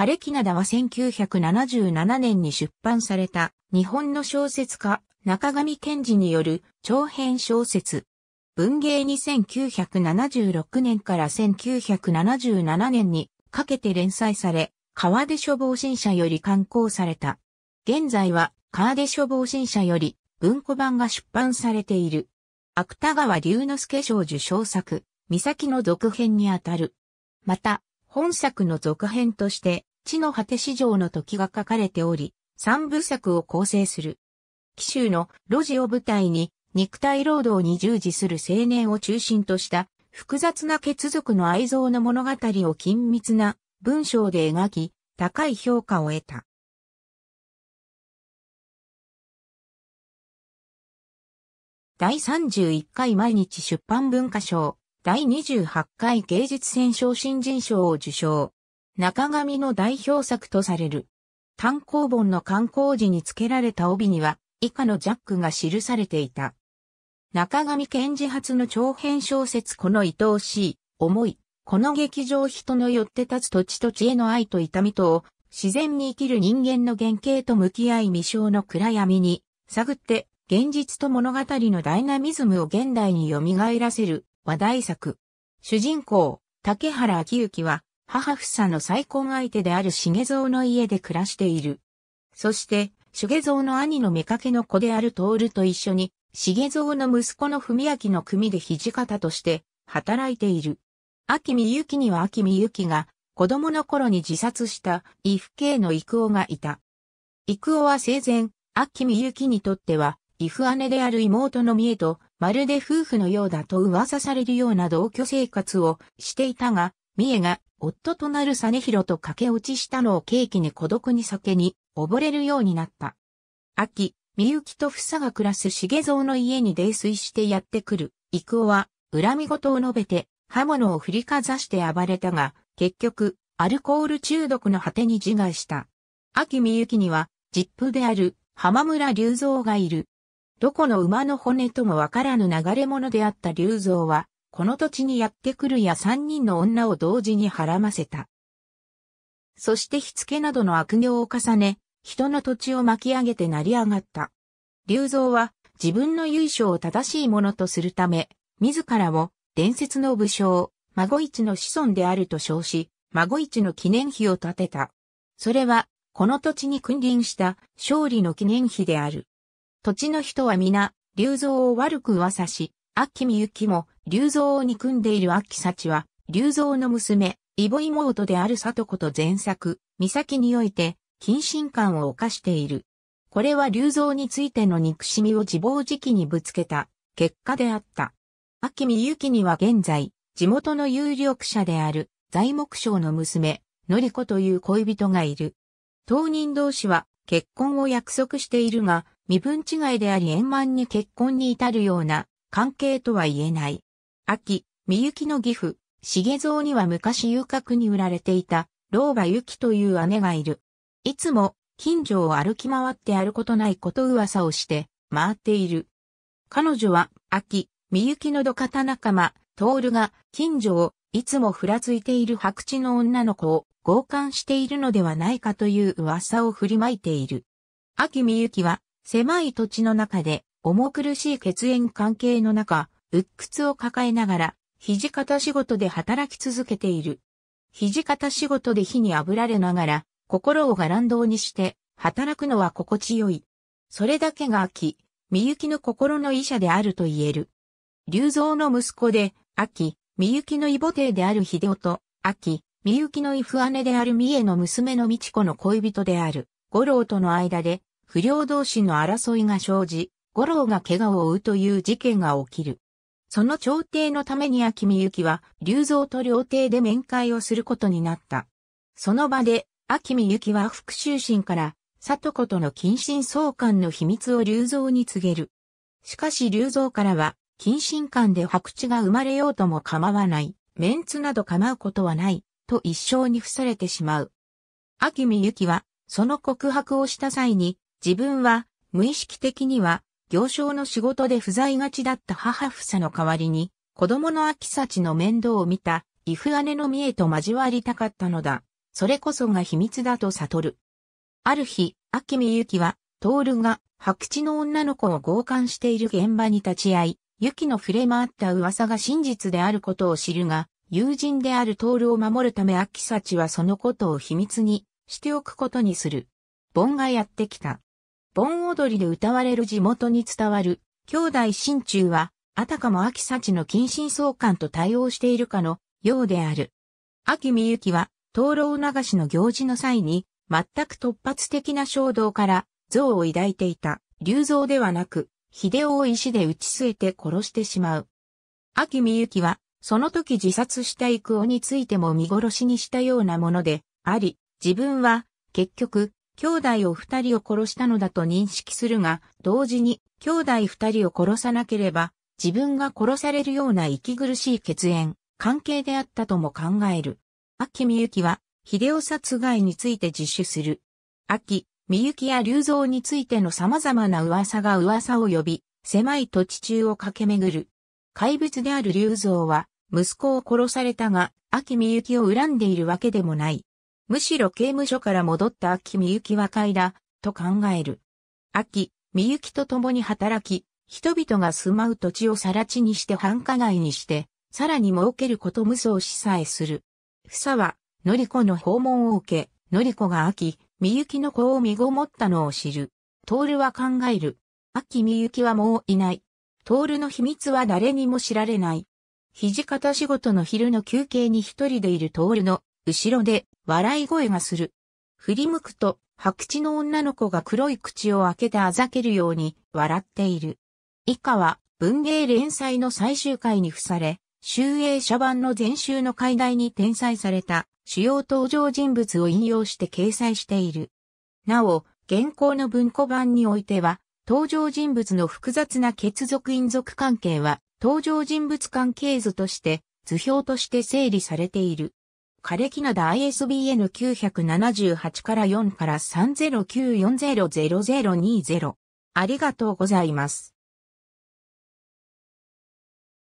カレキナダは1977年に出版された日本の小説家中上賢治による長編小説。文芸に1976年から1977年にかけて連載され、川出処防新社より刊行された。現在は川出処防新社より文庫版が出版されている。芥川龍之介賞受賞作、三崎の続編にあたる。また、本作の続編として、地の果て市場の時が書かれており、三部作を構成する。紀州の路地を舞台に、肉体労働に従事する青年を中心とした、複雑な血族の愛憎の物語を緊密な文章で描き、高い評価を得た。第31回毎日出版文化賞、第28回芸術選奨新人賞を受賞。中上の代表作とされる。単行本の刊行時に付けられた帯には、以下のジャックが記されていた。中上賢治発の長編小説この愛おしい、思い、この劇場人のよって立つ土地土地への愛と痛みとを、自然に生きる人間の原型と向き合い未生の暗闇に、探って、現実と物語のダイナミズムを現代に蘇らせる話題作。主人公、竹原明之は、母房の再婚相手である重蔵の家で暮らしている。そして、重蔵の兄の妾の子である徹と一緒に、重蔵の息子の文明の組で土方として働いている。秋美幸には秋美幸が子供の頃に自殺した伊父系の育夫がいた。育夫は生前、秋美幸にとっては、伊父姉である妹の美恵と、まるで夫婦のようだと噂されるような同居生活をしていたが、三重が夫となる実弘と駆け落ちしたのを契機に孤独に酒に溺れるようになった。秋、三幸とふさが暮らす重蔵の家に泥酔してやってくる、幾夫は、恨み事を述べて、刃物を振りかざして暴れたが、結局、アルコール中毒の果てに自害した。秋三幸には、実父である、浜村隆三がいる。どこの馬の骨ともわからぬ流れ者であった隆三は、この土地にやってくるや三人の女を同時に孕ませた。そして火付けなどの悪行を重ね、人の土地を巻き上げて成り上がった。竜造は自分の由緒を正しいものとするため、自らを伝説の武将、孫一の子孫であると称し、孫一の記念碑を建てた。それは、この土地に君臨した勝利の記念碑である。土地の人は皆、竜造を悪く噂し、秋美幸も、竜蔵を憎んでいる秋幸は、竜蔵の娘、イボ妹である里子と前作、美咲において、近親感を犯している。これは竜蔵についての憎しみを自暴自棄にぶつけた、結果であった。秋美幸には現在、地元の有力者である、材木商の娘、のり子という恋人がいる。当人同士は、結婚を約束しているが、身分違いであり円満に結婚に至るような関係とは言えない。秋、みゆきの義父、重蔵には昔遊郭に売られていた、老婆ゆきという姉がいる。いつも、近所を歩き回ってやることないこと噂をして、回っている。彼女は、秋、みゆきの土方仲間、徹が、近所を、いつもふらついている白地の女の子を、強姦しているのではないかという噂を振りまいている。秋みゆきは、狭い土地の中で、重苦しい血縁関係の中、鬱屈を抱えながら、土方仕事で働き続けている。土方仕事で火に炙られながら、心をガランドにして、働くのは心地よい。それだけが秋、みゆきの心の医者であると言える。竜蔵の息子で、秋、みゆきの異母弟である秀夫と、秋、みゆきの異父姉である三重の娘の道子の恋人である、五郎との間で、不良同士の争いが生じ、五郎が怪我を負うという事件が起きる。その調停のために秋美雪は、竜蔵と料亭で面会をすることになった。その場で、秋美雪は復讐心から、里子との近親相関の秘密を竜蔵に告げる。しかし竜蔵からは、近親間で白地が生まれようとも構わない、メンツなど構うことはない、と一生に付されてしまう。秋美雪は、その告白をした際に、自分は、無意識的には、行商の仕事で不在がちだった母さの代わりに、子供の秋幸の面倒を見た、岐阜姉の三重と交わりたかったのだ。それこそが秘密だと悟る。ある日、秋雪は、トは、徹が白痴の女の子を強姦している現場に立ち会い、雪の触れ回った噂が真実であることを知るが、友人である徹を守るため秋幸はそのことを秘密にしておくことにする。ボンがやってきた。盆踊りで歌われる地元に伝わる、兄弟心中は、あたかも秋幸の近親相関と対応しているかのようである。秋美雪は、灯籠流しの行事の際に、全く突発的な衝動から、像を抱いていた、竜像ではなく、秀夫を石で打ち据えて殺してしまう。秋美雪は、その時自殺した郁夫についても見殺しにしたようなもので、あり、自分は、結局、兄弟を二人を殺したのだと認識するが、同時に兄弟二人を殺さなければ、自分が殺されるような息苦しい血縁、関係であったとも考える。秋美幸は、秀夫殺害について自首する。秋、美幸や竜造についての様々な噂が噂を呼び、狭い土地中を駆け巡る。怪物である竜造は、息子を殺されたが、秋美幸を恨んでいるわけでもない。むしろ刑務所から戻った秋美雪は快だ、と考える。秋、美雪と共に働き、人々が住まう土地を更地にして繁華街にして、さらに儲けること無双しさえする。房は、のりこの訪問を受け、のりこが秋、みゆきの子を身ごもったのを知る。トールは考える。秋みゆきはもういない。トールの秘密は誰にも知られない。土方仕事の昼の休憩に一人でいるトールの後ろで笑い声がする。振り向くと、白痴の女の子が黒い口を開けてあざけるように笑っている。以下は文芸連載の最終回に付され、集英社版の前週の解題に転載された主要登場人物を引用して掲載している。なお、現行の文庫版においては、登場人物の複雑な血族因族関係は、登場人物関係図として、図表として整理されている。枯れ木ナダ ISBN 978から4から3 0 9 4 0 0 0 2 0ありがとうございます。